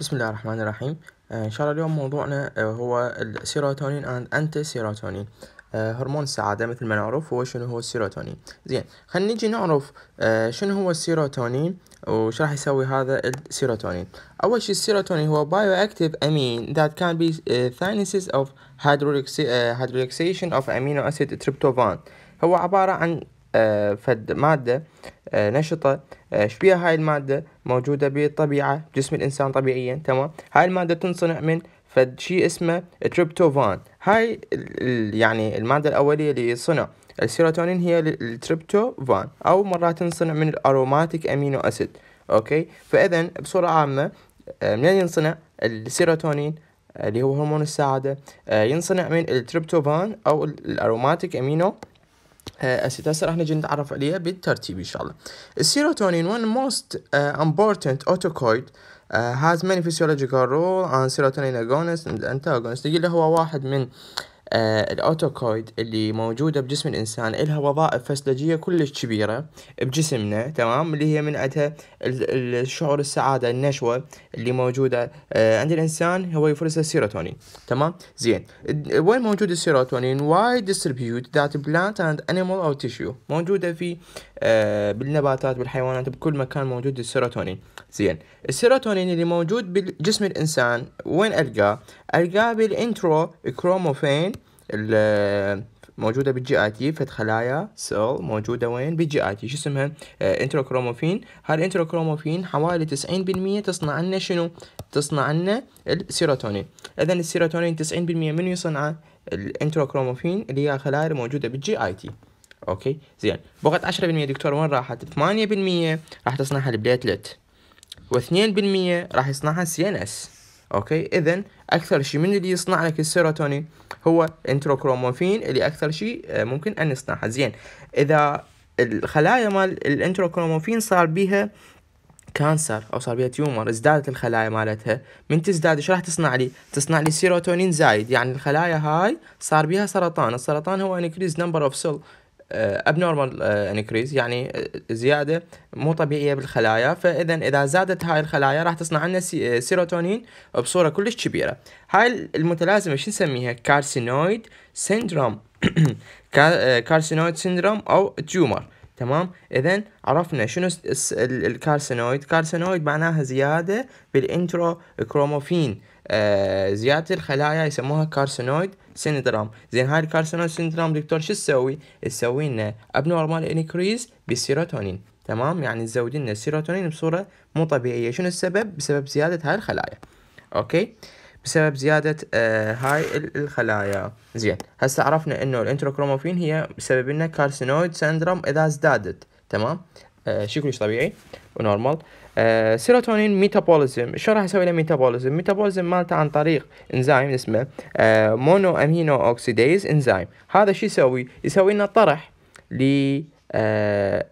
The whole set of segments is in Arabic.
بسم الله الرحمن الرحيم آه، إن شاء الله اليوم موضوعنا آه، هو السيروتونين أند أنتي سيروتونين هرمون السعادة مثل ما نعرف هو شنو هو السيروتونين زين خلينا نجي نعرف آه، شنو هو السيروتونين وش راح يسوي هذا السيروتونين أول شيء السيروتونين هو بايو أكتيف أمين that can be thinasis of hydroxylation of amino acid tryptophan هو عبارة عن آه، فد مادة آه، نشطة آه، شبيها هاي المادة موجودة بالطبيعة جسم الإنسان طبيعيا تمام هاي المادة تنصنع من فد شيء اسمه تريبتوفان هاي يعني المادة الأولية اللي صنع السيروتونين هي التريبتوفان أو مرات تنصنع من الأروماتيك أمينو أسيد أوكي فإذا بصورة عامة منين ينصنع السيروتونين اللي هو هرمون السعادة ينصنع من التريبتوفان أو الأروماتيك أمينو اسيتاسر احنا جينا نتعرف عليها بالترتيب ان شاء الله السيروتونين one most uh, important autocoid uh, has many physiological role on serotonin agonist and antagonist اللي هو واحد من uh, آه، الاوتوكويد اللي موجودة بجسم الانسان الها وظائف فسيولوجيه كلش كبيرة بجسمنا تمام اللي هي من عندها الشعور السعادة النشوة اللي موجودة آه، عند الانسان هو يفرزها السيروتونين تمام زين وين موجود السيروتونين وايد ديستريبيوت ذات بلانت اند انيمال او تيشو موجودة في آه، بالنباتات بالحيوانات بكل مكان موجود السيروتونين زين السيروتونين اللي موجود بجسم الانسان وين القاه القاه بالانترو كروموفين موجوده بالجي اي تي فد خلايا سيل موجوده وين بالجي اي تي شو اسمها آه انتروكروموفين هاي الانتروكروموفين حوالي 90% تصنع لنا شنو تصنع لنا السيروتونين اذا السيروتونين 90% من يصنعه الانتروكروموفين اللي هي خلايا موجوده بالجي اي تي اوكي زين بقت 10% دكتور وين راحت 8% راح تصنعها البليتلت و2% راح يصنعها السي ان اس اوكي اذا اكثر شيء من اللي يصنع لك السيروتونين هو انتروكرومورفين اللي اكثر شيء آه، ممكن ان يصنعها زين اذا الخلايا مال الانتروكروموفين صار بيها كانسر او صار بيها تيومر ازدادت الخلايا مالتها من تزداد ايش راح تصنع لي تصنع لي سيروتونين زايد يعني الخلايا هاي صار بيها سرطان السرطان هو انكريز نمبر اوف سيل ابنورمال آه، انكريز آه، يعني آه، زياده مو طبيعيه بالخلايا فاذا اذا زادت هاي الخلايا راح تصنع لنا سيروتونين بصوره كلش كبيره هاي المتلازمه شو نسميها كارسينويد سيندروم كارسينويد سيندروم او تيومر تمام اذا عرفنا شنو الكارسينويد كارسينويد معناها زياده بالانترو كروموفين آه زياده الخلايا يسموها كارسينويد سيندروم زين هاي الكارسينويد سيندروم دكتور شو تسوي تسوي لنا ابنورمال انكريز بالسيروتونين تمام يعني تزود لنا السيروتونين بصوره مو طبيعيه شنو السبب بسبب زياده هاي الخلايا اوكي بسبب زيادة آه، هاي الخلايا زين هسه عرفنا انه الانتروكروموفين هي بسبب لنا كارسينويد سندروم اذا ازدادت تمام آه، شكل شيء طبيعي ونورمال آه، سيروتونين ميتابوليزم شو راح اسوي له ميتابوليزم ميتابوليزم مالته عن طريق انزيم اسمه مونو امينو اوكسيديز انزيم هذا شو يسوي يسوي لنا طرح ل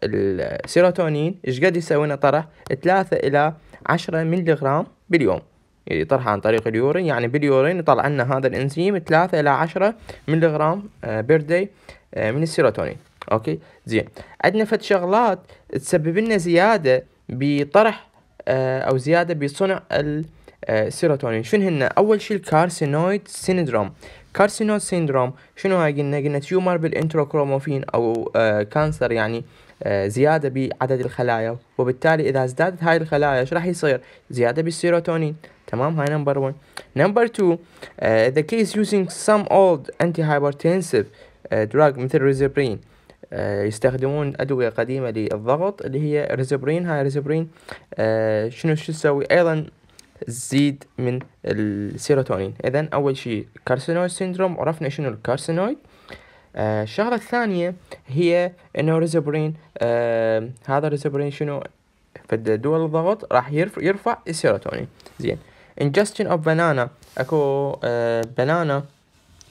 السيروتونين ايش قد يسوي لنا طرح 3 الى 10 ملغرام باليوم يعني طرحه عن طريق اليورين يعني باليورين يطلع لنا هذا الانزيم 3 الى 10 ملي غرام بير داي من السيروتونين اوكي زين عندنا فد شغلات تسبب لنا زياده بطرح آه، او زياده بصنع آه، السيروتونين شنو هن اول شيء الكارسينويد سيندروم كارسينويد سيندروم شنو هاي قلنا قلنا تيومر بالانتروكروموفين او كانسر آه، يعني زياده بعدد الخلايا وبالتالي اذا ازدادت هاي الخلايا ايش راح يصير زياده بالسيروتونين تمام هاي نمبر 1 نمبر 2 ذا كيس يوزينج سم اولد انتي هايبرتنسيف دراج مثل ريزابرين آه، uh, يستخدمون أدوية قديمة للضغط اللي هي ريزابرين هاي ريزابرين آه، uh, شنو شو تسوي أيضا تزيد من السيروتونين إذا أول شيء كارسينويد سيندروم عرفنا شنو الكارسينويد آه الشغلة الثانية هي انه ريزابرين آه هذا ريزابرين شنو في دول الضغط راح يرفع السيروتونين زين ingestion of banana اكو بنانا آه،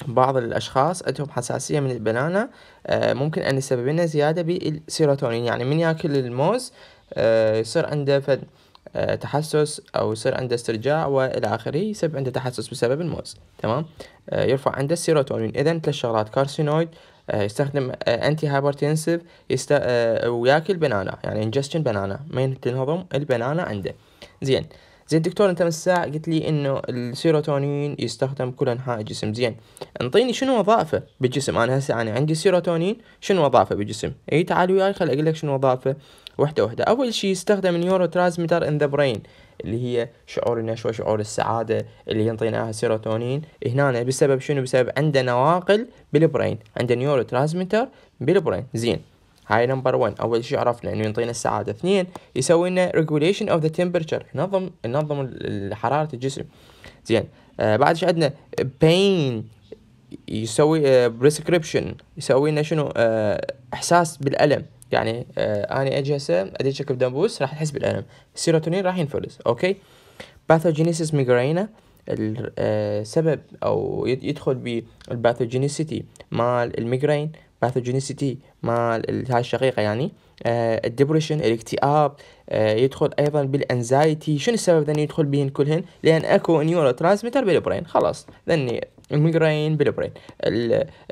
بعض الاشخاص عندهم حساسيه من البنانا آه، ممكن ان يسبب لنا زياده بالسيروتونين يعني من ياكل الموز آه، يصير عنده فد تحسس او يصير عنده استرجاع والى اخره يسبب عنده تحسس بسبب الموز تمام يرفع عنده السيروتونين اذا ثلاث شغلات كارسينويد يستخدم انتي هايبرتنسيف يست... وياكل بنانا يعني انجستشن بنانا ما تنهضم البنانا عنده زين زي الدكتور انت من الساعة قلت لي انه السيروتونين يستخدم كل انحاء الجسم زين انطيني شنو وظائفه بالجسم انا هسه انا عندي سيروتونين شنو وظائفه بالجسم اي تعال وياي خل اقول لك شنو وظائفه وحدة وحدة اول شيء يستخدم النيورو ترانسميتر ان ذا برين اللي هي شعور النشوة شعور السعادة اللي ينطيناها السيروتونين هنا بسبب شنو بسبب عنده نواقل بالبرين عنده نيورو ترانسميتر بالبرين زين هاي نمبر 1 اول شيء عرفنا انه ينطينا السعاده اثنين يسوي لنا ريجوليشن اوف ذا تمبرتشر ينظم ينظم حراره الجسم زين آه بعد ايش عندنا بين يسوي بريسكريبشن يسوي لنا شنو آه احساس بالالم يعني آه انا اجي هسه اديشك بدنبوس راح احس بالالم السيروتونين راح ينفرز اوكي باثوجينيسيس ميغرينا السبب او يدخل بالباثوجينيسيتي مال الميجرين باثوجينيسيتي مع هاي الشقيقه يعني آه، الدبريشن الاكتئاب آه، يدخل ايضا بالانزايتي شنو السبب ذني يدخل بهن كلهن لان اكو نيورو ترانسميتر بالبرين خلاص ذني الميجرين بالبرين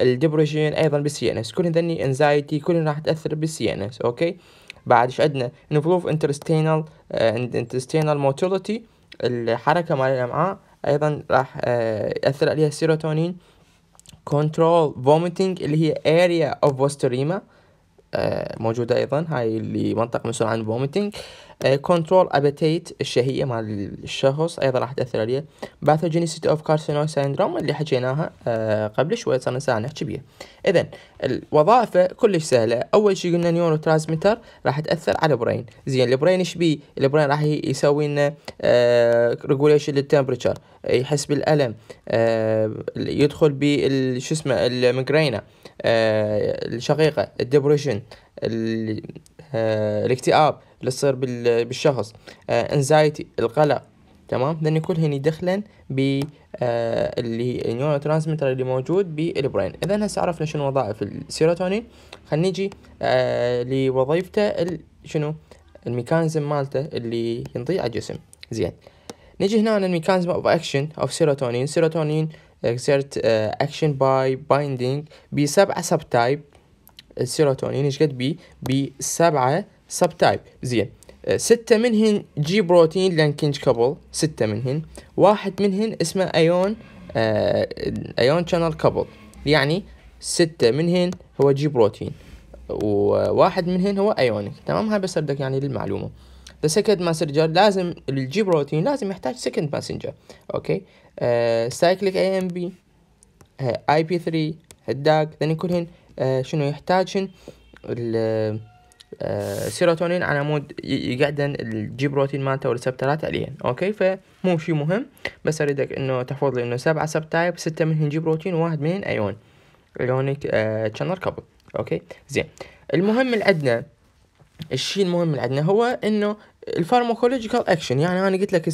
الدبريشن ايضا بالسي ان اس كلهن ذني انزايتي كلهن راح تاثر بالسي ان اس اوكي بعد ايش عندنا انفلوف انترستينال انترستينال موتيليتي الحركه مال الامعاء ايضا راح آه، ياثر عليها السيروتونين control vomiting اللي هي area of Vosterema موجودة أيضا هاي اللي منطقة مسؤولة عن vomiting كنترول uh, ابيتيت الشهية مال الشخص أيضا راح تأثر عليه باثوجينيسيتي أوف كارسينو سيندروم اللي حكيناها uh, قبل شوي صرنا ساعة نحكي بيها إذا الوظائفه كلش سهلة أول شيء قلنا نيورو ترانسميتر راح تأثر على البرين زين البرين ايش بيه البرين راح يسوي لنا ريجوليشن uh, للتمبرتشر يحس بالألم يدخل بالش اسمه الميجرينا الشقيقة الدبريشن الاكتئاب اللي تصير بالشخص انزايتي آه، القلق تمام لان كلهن يدخلن ب آه، اللي هي النيورو ترانسميتر اللي موجود بالبرين اذا هسه عرفنا شنو وظائف السيروتونين خلينا نجي آه لوظيفته شنو الميكانيزم مالته اللي ينطي على الجسم زين نجي هنا الميكانيزم اوف اكشن اوف سيروتونين سيروتونين اكسرت اكشن باي بايندينج بسبعة سب تايب السيروتونين ايش قد بي بسبعة سب تايب زين ستة منهن جي بروتين لانكينج كابل ستة منهن واحد منهن اسمه ايون ايون شانل كابل يعني ستة منهن هو جي بروتين وواحد منهن هو ايونيك تمام هاي بس بدك يعني للمعلومه ذا سكند ماسنجر لازم الجي بروتين لازم يحتاج سكند ماسنجر اوكي سايكليك اي ام بي اي بي 3 هداك لان كلهن شنو يحتاجن السيروتونين آه، على مود يقعدن الجي بروتين مالته والريسبترات عليهن اوكي فمو شي مهم بس اريدك انه تحفظ لي انه سبعة سب تايب ستة منهن جي بروتين وواحد منهن ايون ايونيك تشانل آه، كابل اوكي زين المهم اللي عندنا الشيء المهم اللي عندنا هو انه الفارماكولوجيكال اكشن يعني انا قلت لك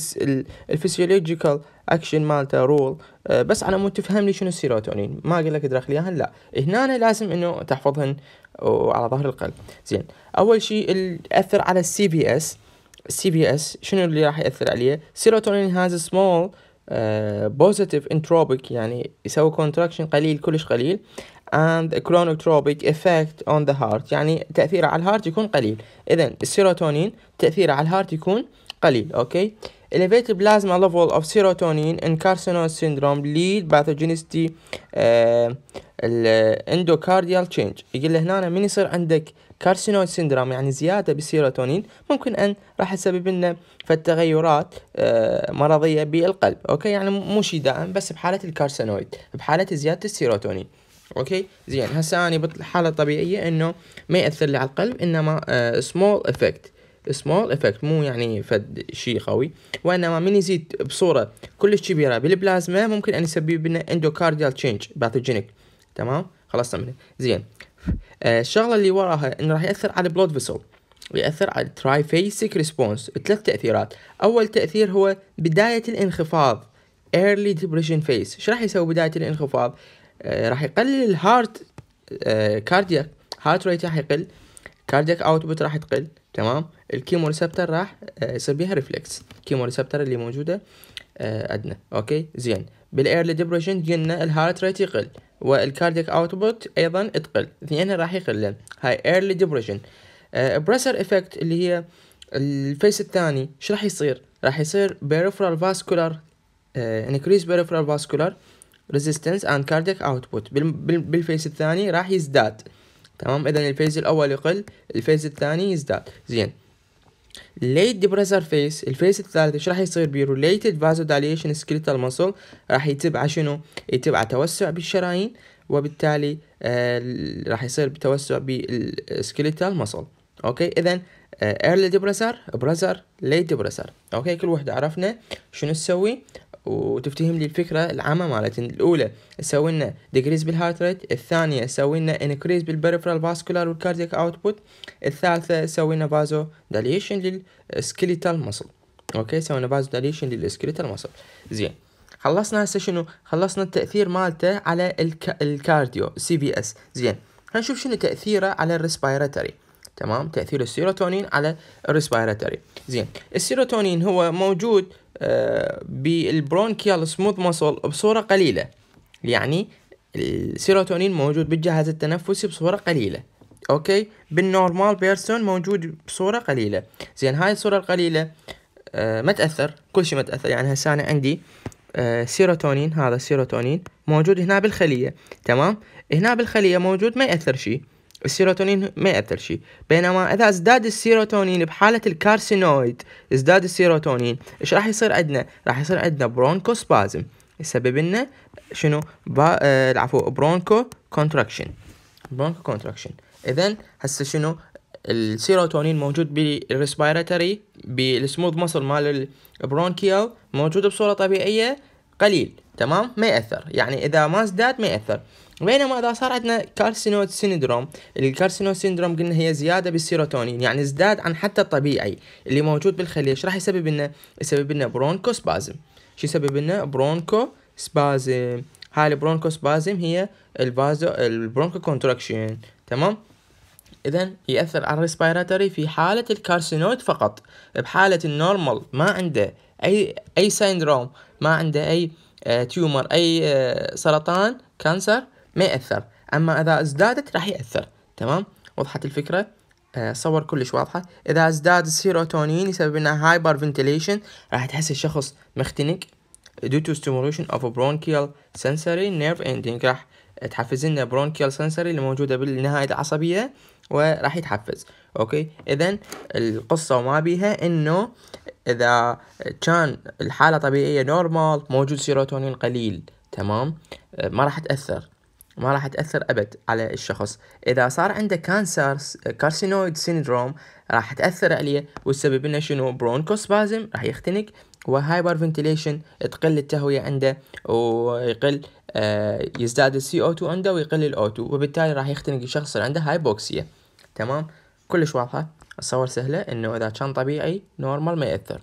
الفسيولوجيكال اكشن مالته رول آه، بس على مود تفهم لي شنو السيروتونين ما قلت لك ادرخ لي لا هنا لازم انه تحفظهن وعلى ظهر القلب زين اول شيء اللي على السي بي اس السي بي اس شنو اللي راح ياثر عليه سيروتونين هاز سمول بوزيتيف انتروبيك يعني يسوي كونتراكشن قليل كلش قليل and chronotropic effect on the heart يعني تأثيره على الهارت يكون قليل إذا السيروتونين تأثيره على الهارت يكون قليل أوكي elevated plasma level of serotonin in carcinoid syndrome lead pathogenicity eh, endocardial change يقول له هنا من يصير عندك carcinoid syndrome يعني زيادة بالسيروتونين ممكن أن راح يسبب لنا فتغيرات آه، مرضية بالقلب أوكي يعني مو شيء دائم بس بحالة الكارسينويد بحالة زيادة السيروتونين اوكي زين هسه انا بالحاله الطبيعيه انه ما ياثر لي على القلب انما سمول آه، افكت سمول افكت مو يعني فد شيء قوي وانما من يزيد بصوره كلش كبيره بالبلازما ممكن ان يسبب لنا اندوكارديال تشينج باثوجينيك تمام خلصنا منه زين آه، الشغله اللي وراها انه راح ياثر على البلود فيسل ويأثر على فيسك ريسبونس ثلاث تأثيرات أول تأثير هو بداية الانخفاض early depression phase شو راح يسوي بداية الانخفاض آه، راح يقلل الهارت آه كاردياك هارت ريت راح يقل كاردياك اوتبوت راح تقل تمام الكيمو ريسبتر راح آه، يصير بيها ريفلكس الكيمو ريسبتر اللي موجوده آه، عندنا اوكي زين بالايرلي ديبريشن قلنا الهارت ريت يقل والكارديك اوتبوت ايضا تقل اثنين راح يقلن هاي ايرلي ديبريشن بريسر افكت اللي هي الفيس الثاني شو راح يصير راح يصير بيرفرال فاسكولار انكريس بيرفرال فاسكولار ريزيستنس اند كارديك اوتبوت بالفيس الثاني راح يزداد تمام اذا الفيز الاول يقل الفيز الثاني يزداد زين late depressor phase الفيز الثالث ايش راح يصير بيه related vasodilation skeletal muscle راح يتبع شنو يتبع توسع بالشرايين وبالتالي آه راح يصير بتوسع بالسكيليتال muscle اوكي اذا ايرلي ديبريسر بريسر ليت ديبريسر اوكي كل وحده عرفنا شنو تسوي وتفتهم لي الفكرة العامة مالتن الأولى تسوي لنا ديكريز بالهارت ريت الثانية تسوي لنا انكريز بالبريفرال فاسكولار والكاردياك اوتبوت الثالثة تسوي لنا بازو داليشن للسكيليتال مسل اوكي سوينا بازو داليشن للسكيليتال مسل زين خلصنا هسه شنو خلصنا التأثير مالته على الك... الكارديو سي بي اس زين نشوف شنو تأثيره على الريسبيراتوري تمام تأثير السيروتونين على الريسبيراتوري زين السيروتونين هو موجود بالبرونكيال سموث ماسل بصورة قليلة يعني السيروتونين موجود بالجهاز التنفسي بصورة قليلة اوكي بالنورمال بيرسون موجود بصورة قليلة زين هاي الصورة القليلة آه، ما تأثر كل شيء ما تأثر يعني هسه أنا عندي آه، سيروتونين هذا السيروتونين موجود هنا بالخلية تمام هنا بالخلية موجود ما يأثر شيء السيروتونين ما يأثر شيء بينما إذا ازداد السيروتونين بحالة الكارسينويد ازداد السيروتونين إيش راح يصير عندنا راح يصير عندنا سبازم يسبب لنا شنو با... آه العفو برونكو كونتراكشن برونكو كونتراكشن اذا هسه شنو السيروتونين موجود بالريسبيراتوري بالسموث مصر مال البرونكيال موجود بصوره طبيعيه قليل تمام ما ياثر يعني اذا ما ازداد ما ياثر بينما اذا صار عندنا كارسينوت سيندروم الكارسينوت سيندروم قلنا هي زياده بالسيروتونين يعني ازداد عن حتى الطبيعي اللي موجود بالخليه ايش راح يسبب لنا يسبب لنا برونكو سبازم شو يسبب لنا برونكو سبازم هاي البرونكو سبازم هي البازو البرونكو كونتراكشن تمام اذا ياثر على الريسبيراتوري في حاله الكارسينوت فقط بحاله النورمال ما عنده اي اي سيندروم ما عنده اي تيومر آه، اي آه، سرطان كانسر ما يأثر أما إذا ازدادت راح يأثر تمام وضحت الفكرة آه، صور كلش واضحة إذا ازداد السيروتونين يسبب لنا هايبر فنتيليشن راح تحس الشخص مختنق due to stimulation of bronchial sensory nerve ending راح تحفز لنا برونكيال سنسري اللي موجودة بالنهاية العصبية وراح يتحفز اوكي اذا القصة وما بيها انه اذا كان الحالة طبيعية نورمال موجود سيروتونين قليل تمام آه، ما راح تأثر ما راح تأثر أبد على الشخص إذا صار عنده كانسر كارسينويد سيندروم راح تأثر عليه والسبب لنا شنو برونكوسبازم راح يختنق وهايبر فنتيليشن تقل التهوية عنده ويقل آه يزداد السي او 2 عنده ويقل الاو 2 وبالتالي راح يختنق الشخص اللي عنده هايبوكسيا تمام كلش واضحة الصور سهلة انه اذا كان طبيعي نورمال ما يأثر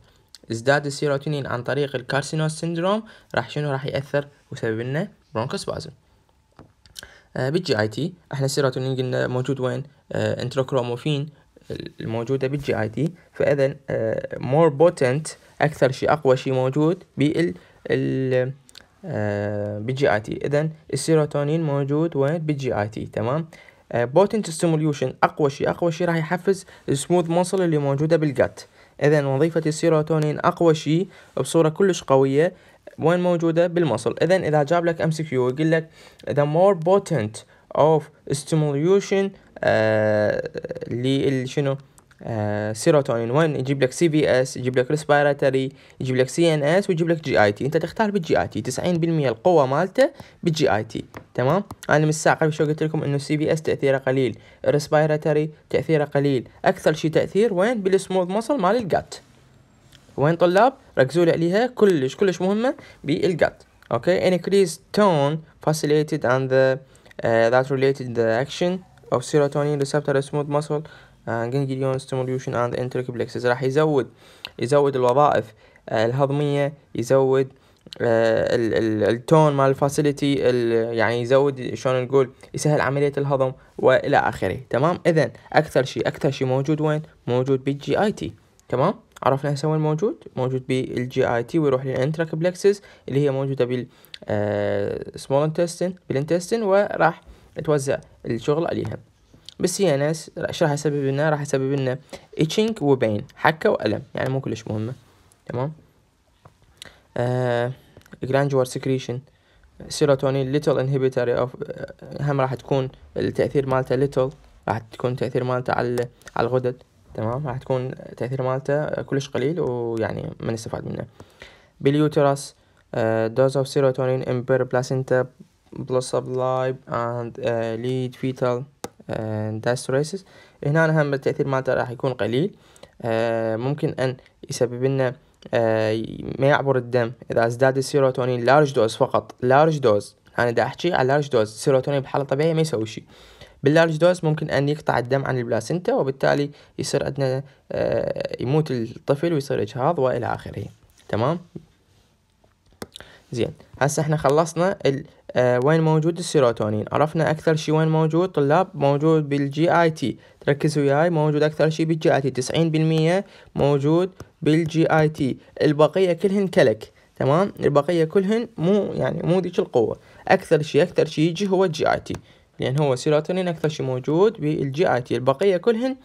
ازداد السيروتونين عن طريق الكارسينوس سيندروم راح شنو راح يأثر وسبب لنا برونكوسبازم آه، بالجي اي تي احنا السيروتونين قلنا موجود وين آه، انتروكروموفين الموجوده بالجي اي تي فاذا مور بوتنت اكثر شيء اقوى شيء موجود بال آه، بالجي اي تي اذا السيروتونين موجود وين بالجي اي تي تمام بوتنت ستيموليوشن اقوى شيء اقوى شيء راح يحفز السموث موسل اللي موجوده بالجت اذا وظيفه السيروتونين اقوى شيء بصوره كلش قويه وين موجودة بالمصل إذا إذا جاب لك MCQ كيو يقول لك the more potent of stimulation آه، اللي شنو سيروتونين آه، وين يجيب لك سي في اس يجيب لك ريسبيراتوري يجيب لك سي ان اس ويجيب لك جي اي تي انت تختار بالجي اي تي 90% القوه مالته بالجي اي تي تمام انا من الساعه قبل شو قلت لكم انه السي في اس تاثيره قليل الريسبيراتوري تاثيره قليل اكثر شيء تاثير وين بالسموث مصل مال الجات وين طلاب ركزوا لي عليها كلش كلش مهمه بالجات اوكي increase tone facilitated and the uh, that related the action of serotonin receptor smooth muscle and uh, ganglion stimulation and intercomplexes راح يزود يزود الوظائف uh, الهضميه يزود uh, التون مال الفاسيلتي يعني يزود شلون نقول يسهل عمليه الهضم والى اخره تمام اذا اكثر شيء اكثر شيء موجود وين موجود بالجي اي تي تمام عرفنا هسه وين موجود موجود بالجي اي تي ويروح للانتراكبلكسز اللي هي موجوده بال سمول انتستين بالانتستين وراح توزع الشغل عليها بالسي ان اس شو راح يسبب لنا راح يسبب لنا اتشينج وبين حكه والم يعني مو كلش مهمه تمام آه جلانجوار سكريشن سيروتونين ليتل انهبيتوري اوف هم راح تكون التاثير مالته ليتل راح تكون تاثير مالته على على الغدد تمام راح تكون تأثير مالته كلش قليل ويعني ما نستفاد منه باليوترس دوز اوف سيروتونين امبير بلاسنتا بلس ابلاي اند ليد فيتال دايستوريسيس هنا هم التأثير مالته راح يكون قليل آه، ممكن ان يسبب لنا آه، ما يعبر الدم اذا ازداد السيروتونين لارج دوز فقط لارج دوز انا دا احكي على لارج دوز السيروتونين بحاله طبيعيه ما يسوي شيء باللارج دوز ممكن أن يقطع الدم عن البلاسنتا وبالتالي يصير عندنا آه، يموت الطفل ويصير إجهاض وإلى آخره تمام زين هسه احنا خلصنا ال... آه وين موجود السيروتونين عرفنا اكثر شي وين موجود طلاب موجود بالجي اي تي تركزوا وياي موجود اكثر شي بالجي اي تي تسعين بالمية موجود بالجي اي تي البقية كلهن كلك تمام البقية كلهن مو يعني مو ذيك القوة اكثر شي اكثر شي يجي هو الجي اي تي لأن هو السيروتونين أكثر شيء موجود بالجي آي تي البقية كلهن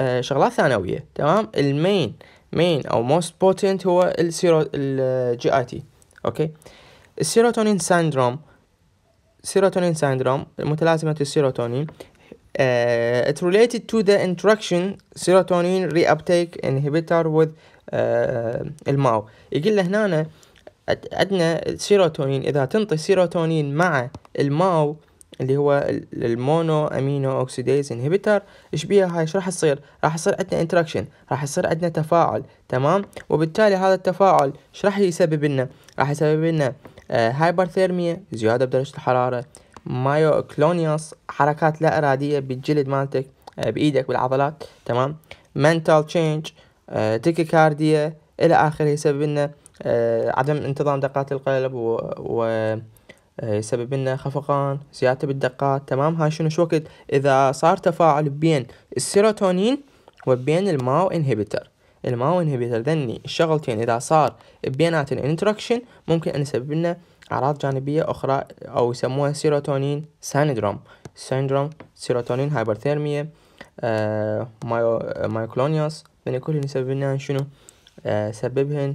آه شغلات ثانوية تمام المين مين أو موست بوتنت هو السيرو الجي آي تي أوكي السيروتونين سيندروم سيروتونين سيندروم متلازمة السيروتونين Uh, it related to the interaction serotonin reuptake inhibitor with uh, آه، الماو يقول هنا عندنا السيروتونين اذا تنطي سيروتونين مع الماو اللي هو المونو امينو اوكسيديز انهبيتر ايش بيها هاي ايش راح يصير راح يصير عندنا انتراكشن راح يصير عندنا تفاعل تمام وبالتالي هذا التفاعل ايش راح يسبب لنا راح يسبب لنا آه هايبرثيرميا زياده بدرجه الحراره مايوكلونيوس حركات لا اراديه بالجلد مالتك آه بايدك بالعضلات تمام منتال تشينج تيكيكارديا الى اخره يسبب لنا آه، عدم انتظام دقات القلب و, و... آه، يسبب لنا خفقان زيادة بالدقات تمام هاي شنو شو وقت إذا صار تفاعل بين السيروتونين وبين الماو انهبيتر الماو انهبيتر ذني الشغلتين إذا صار بينات الانتراكشن ممكن أن يسبب لنا أعراض جانبية أخرى أو يسموها سيروتونين سيندروم سيندروم سيروتونين هايبرثيرمية مايو مايوكلونيوس آه، ذني كلهن يسبب لنا شنو آه، سببهن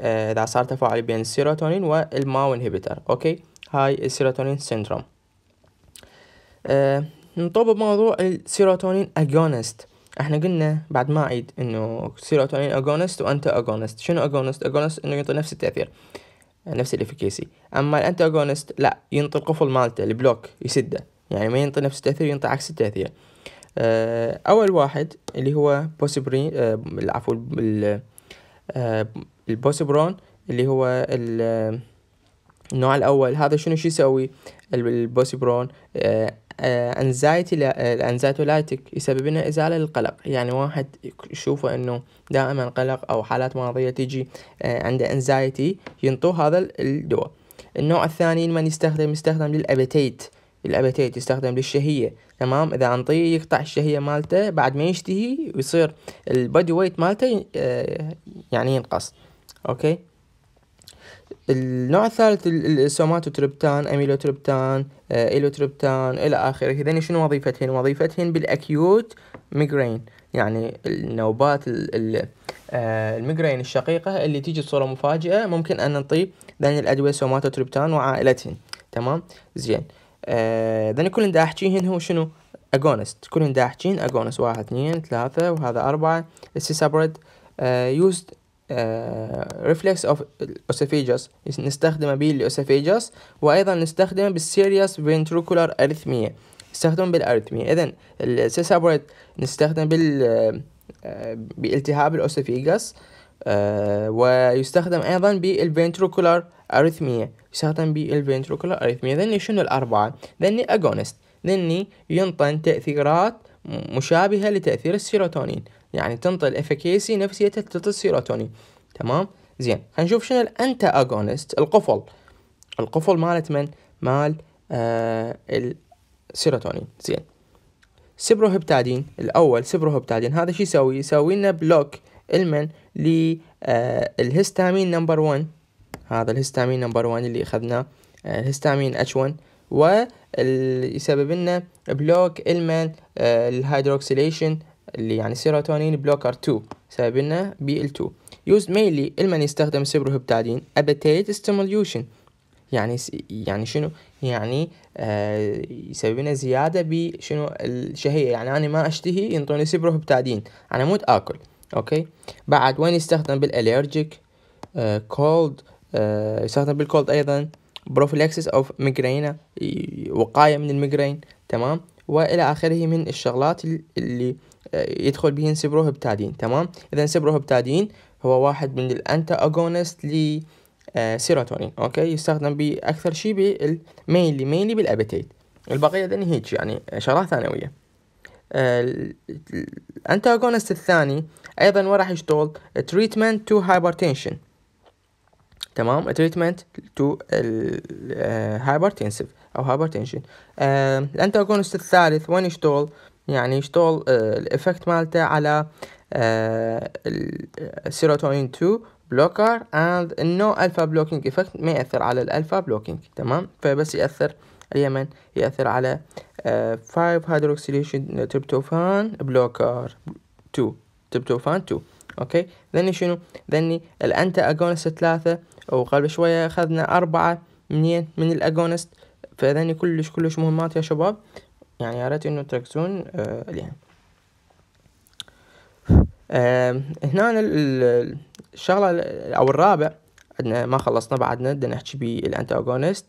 اذا صار تفاعل بين السيروتونين والماو انهبيتر اوكي هاي السيروتونين سيندروم آه نطوب بموضوع السيروتونين اجونست احنا قلنا بعد ما اعيد انه سيروتونين اجونست وانت اجونست شنو اجونست اجونست انه ينطي نفس التاثير نفس الافكيسي اما الانتي اجونست لا ينطي القفل مالته البلوك يسده يعني ما ينطي نفس التاثير ينطي عكس التاثير آه اول واحد اللي هو بوسيبرين آه العفو آه البوسيبرون اللي هو النوع الأول هذا شنو شو يسوي البوسيبرون انزايتي الانزايتولايتك يسبب لنا ازاله للقلق يعني واحد يشوفه انه دائما قلق او حالات مرضيه تجي آه، عنده انزايتي ينطوه هذا الدواء النوع الثاني من يستخدم يستخدم للابيتيت الابيتيت يستخدم للشهيه تمام اذا انطيه يقطع الشهيه مالته بعد ما يشتهي ويصير البادي ويت مالته آه، يعني ينقص اوكي النوع الثالث السوماتوتربتان اميلوتربتان آه، ايلوتربتان الى اخره هذين شنو وظيفتهن وظيفتهن بالاكيوت ميجرين يعني النوبات آه، الميجرين الشقيقه اللي تيجي بصوره مفاجئه ممكن ان نعطي ذين الادويه سوماتوتربتان وعائلتهن تمام زين آه، ذني كلن دا احكيهن هو شنو اغونست كلن دا احكيهن اغونست واحد اثنين ثلاثه وهذا اربعه السيسابريد يوزد ريفلكس اوف اوسيفيجاس نستخدمه بالاوسيفيجاس وايضا نستخدمه بالسيريوس فينتركولار ارثميا نستخدمه بالاريثميا اذا السيسابريت نستخدم بال آه، بالتهاب الاوسيفيجاس آه، ويستخدم ايضا بالفينتركولار ارثميا يستخدم بالفينتركولار ارثميا ذني شنو الاربعه ذني اجونست ذني ينطن تاثيرات مشابهه لتاثير السيروتونين يعني تنطي الافكيسي نفسية التلت السيروتونين تمام زين خلينا نشوف شنو الانتا اغونست القفل القفل مالت من مال آه السيروتونين زين سبروهبتادين الاول سبروهبتادين هذا شو يسوي يسوي لنا بلوك المن للهستامين آه نمبر 1 هذا الهستامين نمبر 1 اللي اخذناه آه، الهستامين اتش 1 ويسبب لنا بلوك المن آه، الهيدروكسيليشن اللي يعني سيروتونين بلوكر 2 سبب لنا بي ال 2 يوز مينلي لمن يستخدم سبروهبتادين ابيتيت ستيموليوشن يعني يعني شنو يعني آه يسبب لنا زياده بشنو الشهيه يعني انا ما اشتهي ينطوني سبروهبتادين انا مو اكل اوكي بعد وين يستخدم بالالرجيك آه، كولد آه يستخدم بالكولد ايضا بروفيلاكسيس اوف ميجرينا وقايه من الميجرين تمام والى اخره من الشغلات اللي يدخل بهن سبروهبتادين تمام اذا سبروهبتادين هو واحد من الانتا اغونست ل آه، سيروتونين اوكي يستخدم باكثر شيء بالميلي مينلي بالابيتيت البقيه ذني هيك يعني اشارات ثانويه آه، الانتاغونست الثاني ايضا راح يشتغل تريتمنت تو هايبرتنشن تمام تريتمنت تو هايبرتنسيف او هايبرتنشن آه، الانتاغونست الثالث وين يشتغل يعني يشتغل آه، الإفكت مالته على السيروتونين 2 بلوكر اند النو الفا بلوكينج افكت ما ياثر على الالفا بلوكينج تمام فبس ياثر اليمن ياثر على 5 هيدروكسيليشن تريبتوفان بلوكر 2 تريبتوفان 2 اوكي ذني شنو ذني الانتا اجونست ثلاثة وقبل شوية اخذنا اربعة منين من الاجونست فذني كلش كلش مهمات يا شباب يعني يا ريت انه تركزون عليها آه آه هنا الشغله او الرابع عندنا ما خلصنا بعدنا بدنا نحكي بالانتاغونست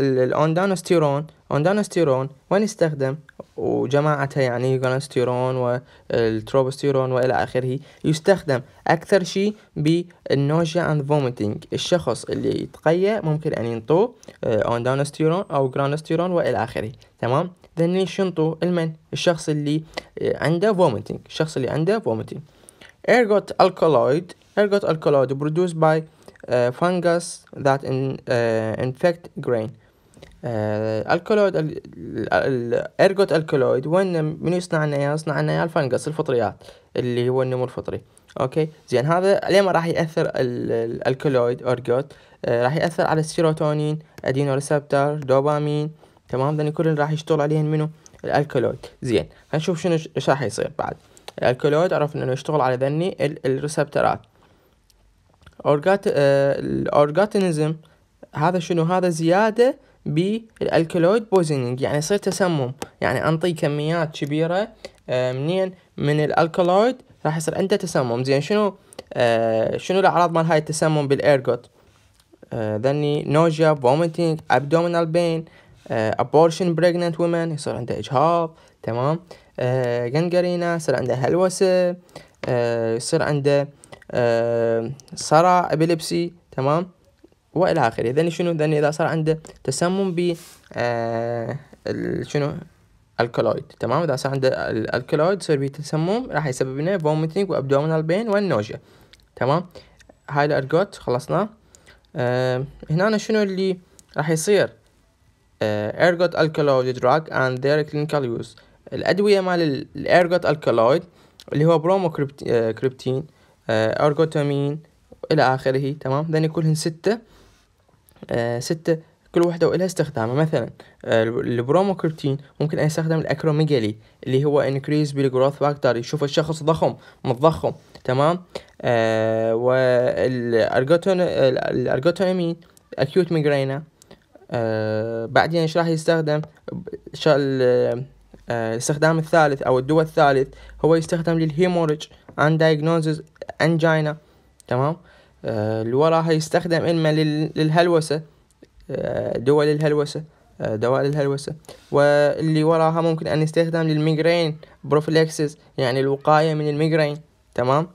الاوندانستيرون اوندانستيرون وين يستخدم وجماعتها يعني يوغانستيرون والتروبستيرون eh, والى اخره يستخدم اكثر شيء بالنوجيا اند فوميتنج الشخص اللي يتقيأ ممكن ان ينطو اوندانستيرون eh, او جرانوستيرون والى اخره تمام ذن ينطو المن الشخص اللي eh, عنده فوميتنج الشخص اللي عنده فوميتنج ارغوت الكولويد ارغوت الكولويد برودوس باي Uh, fungus that in, uh, infect grain الكولويد الارجوت الكولويد وين من يصنع لنا اياه؟ يصنع لنا اياه الفنجس الفطريات اللي هو النمو الفطري اوكي زين هذا ليه ما راح ياثر الكولويد ارجوت uh, راح ياثر على السيروتونين ادينو ريسبتر دوبامين تمام ذني كلهم راح يشتغل عليهم منو الالكولويد زين هنشوف شنو ايش راح يصير بعد الالكولويد عرفنا انه يشتغل على ذني الريسبترات أورجات... آه، الأورجاتينزم هذا شنو هذا زيادة بالالكالويد بوزنينج يعني يصير تسمم يعني انطي كميات كبيره آه، منين من الالكالويد راح يصير عنده تسمم زين شنو آه، شنو الاعراض مال هاي التسمم بالايرجوت ذني نوجيا فوميتنج ابدومينال بين ابورشن بريجننت وومن يصير عنده اجهاض تمام جنجرينا يصير عنده هلوسه يصير عنده آه، صرع ابيليبسي تمام والى اخره اذا شنو اذا اذا صار عنده تسمم ب آه، شنو الكلويد تمام اذا صار عنده الكلويد يصير به تسمم راح يسبب لنا فوميتنج وابدومينال بين والنوجيا تمام هاي الارجوت خلصنا أه هنا شنو اللي راح يصير أه ارجوت الكالويد دراج اند ذير كلينيكال يوز الادويه مال الارجوت الكالويد اللي هو برومو كريبتين آه، آه، أرغوتامين إلى آخره تمام ذن كلهن ستة آه، ستة كل وحدة وإلها استخدامها مثلا آه، البروموكرتين ممكن أن يستخدم الأكروميجالي اللي هو increase بالجروث فاكتور يشوف الشخص ضخم متضخم تمام والأرغوتامين أكيوت ميجرينا آه بعدين ايش راح يستخدم الاستخدام الثالث او الدواء الثالث هو يستخدم للهيموريج عن دايجنوزز انجينا تمام آه، اللي وراها يستخدم إما للهلوسة آه، دول الهلوسة آه، دواء للهلوسة واللي وراها ممكن أن يستخدم للميجرين بروفلكسس يعني الوقاية من الميجرين تمام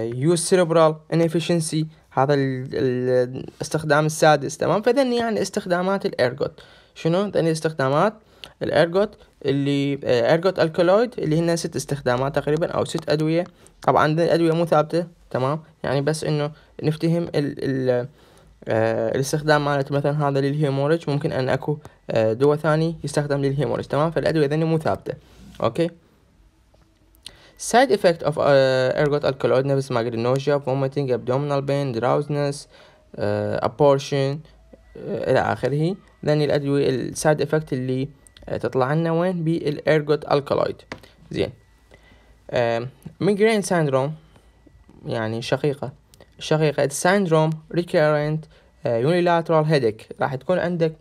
يوز سيربرال انفشنسي هذا الاستخدام السادس تمام فذني يعني استخدامات الايرجوت شنو ذني استخدامات الارجوت اللي آه، ارجوت الكالويد اللي هن ست استخدامات تقريبا او ست ادويه طبعا الادويه مو ثابته تمام يعني بس انه نفتهم ال ال آه الاستخدام مالت مثلا هذا للهيموريج ممكن ان اكو آه دواء ثاني يستخدم للهيموريج تمام فالادويه ذني مو ثابته اوكي سايد افكت اوف ارجوت الكولويد نفس ما قلنا نوجيا فوميتنج ابدومينال بين دراوزنس ابورشن الى اخره ذني الادويه السايد افكت اللي آه، تطلع لنا وين بالارجوت الكالويد زين ميجرين سيندروم يعني شقيقة شقيقة سيندروم ريكيرنت يونيلاترال هيديك راح تكون عندك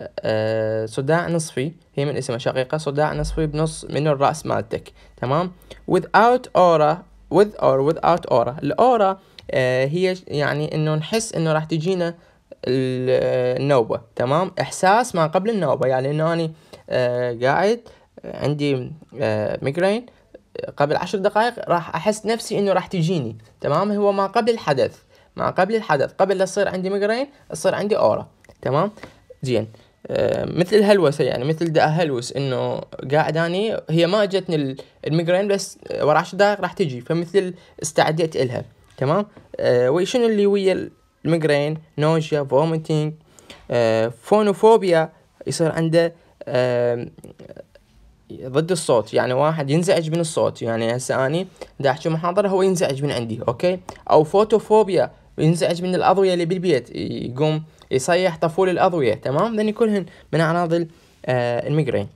آه، آه، صداع نصفي هي من اسمها شقيقة صداع نصفي بنص من الرأس مالتك تمام without aura with or without aura الأورا هي يعني انه نحس انه راح تجينا النوبة تمام إحساس ما قبل النوبة يعني إنه اني آه، قاعد عندي ميجرين آه، قبل عشر دقائق راح احس نفسي انه راح تجيني تمام هو ما قبل الحدث ما قبل الحدث قبل لا تصير عندي ميجرين تصير عندي اورا تمام زين آه مثل الهلوسه يعني مثل دا هلوس انه قاعد اني هي ما اجتني الميجرين بس ورا 10 دقائق راح تجي فمثل استعديت الها تمام آه وشنو اللي ويا الميجرين نوجيا فومتينج آه فونوفوبيا يصير عنده ضد الصوت يعني واحد ينزعج من الصوت يعني هسه اني دا احكي محاضره هو ينزعج من عندي اوكي او فوتوفوبيا ينزعج من الاضويه اللي بالبيت يقوم يصيح طفول الاضويه تمام لان كلهن من اعراض آه، الميجرين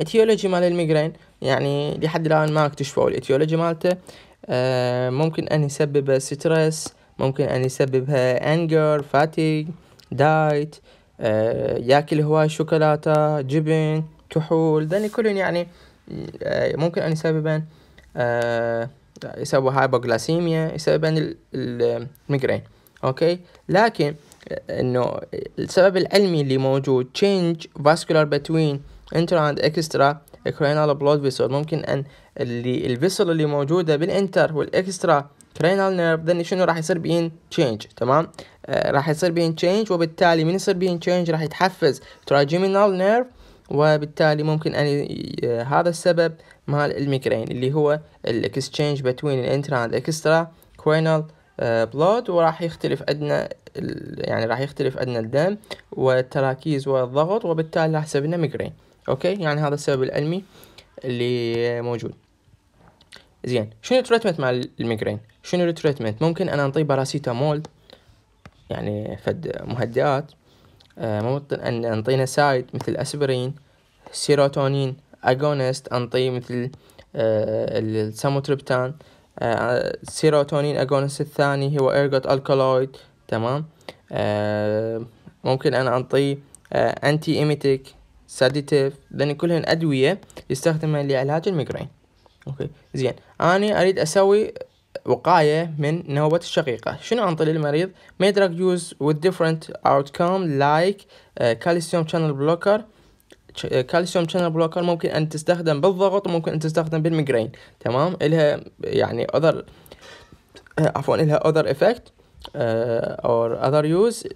اتيولوجي مال الميجرين يعني لحد الان ما اكتشفوا الاتيولوجي مالته آه، ممكن ان يسبب ستريس ممكن ان يسببها انجر فاتيج دايت آه، ياكل هواي شوكولاتة جبن كحول ذني كلهم يعني آه، ممكن أن يسببن آه، يسبب هايبوغلاسيميا يسببن الميجرين اوكي لكن انه السبب العلمي اللي موجود change vascular between inter and extra cranial blood vessel ممكن ان اللي الفيسل اللي موجوده بالانتر والاكسترا كرينال نيرف ذن شنو راح يصير بين تشينج تمام آه، راح يصير بين تشينج وبالتالي من يصير بين تشينج راح يتحفز تراجيمينال نيرف وبالتالي ممكن أن آه، هذا السبب مال الميجرين اللي هو الاكستشينج بتوين الانترا اكسترا كوينال بلود آه، وراح يختلف عندنا يعني راح يختلف عندنا الدم والتراكيز والضغط وبالتالي راح يصير لنا ميجرين اوكي يعني هذا السبب العلمي اللي موجود زين شنو التريتمنت مال الميجرين شنو التريتمنت ممكن انا انطيه باراسيتامول يعني فد مهدئات آه، ممكن ان انطينا سايد مثل اسبرين سيروتونين اغونست انطيه مثل الساموتريبتان سيروتونين اغونست الثاني هو ايرغوت الكالويد تمام آه، ممكن انا انطيه انتي ايميتيك ساديتيف لان كلهن ادويه يستخدمها لعلاج الميجرين اوكي زين اني اريد اسوي وقاية من نوبة الشقيقة شنو أنطي للمريض drug use with different outcome like uh, calcium channel blocker كالسيوم شانل بلوكر ممكن ان تستخدم بالضغط وممكن ان تستخدم بالميجرين تمام الها يعني اذر uh, عفوا الها اذر افكت اور اذر يوز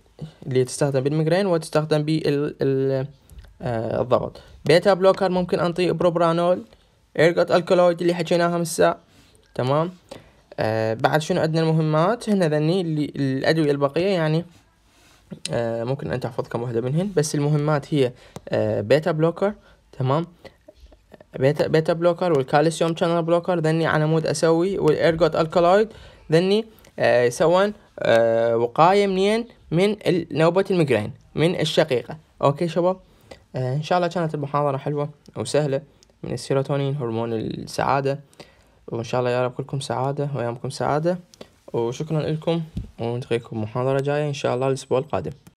اللي تستخدم بالميجرين وتستخدم بالضغط بيتا بلوكر ممكن انطي بروبرانول ايرجوت الكالويد اللي حكيناها من الساعه تمام آه بعد شنو عندنا المهمات هنا ذني اللي الأدوية البقية يعني آه ممكن أن تحفظ كم وحدة منهن بس المهمات هي آه بيتا بلوكر تمام بيتا, بيتا بلوكر والكالسيوم شانل بلوكر ذني على مود أسوي والارجوت ألكالويد ذني آه سوان آه وقاية منين من نوبة الميجرين من الشقيقة أوكي شباب آه إن شاء الله كانت المحاضرة حلوة وسهلة من السيروتونين هرمون السعادة وإن شاء الله يا رب كلكم سعادة وأيامكم سعادة وشكرا لكم ونلقيكم محاضرة جاية إن شاء الله الأسبوع القادم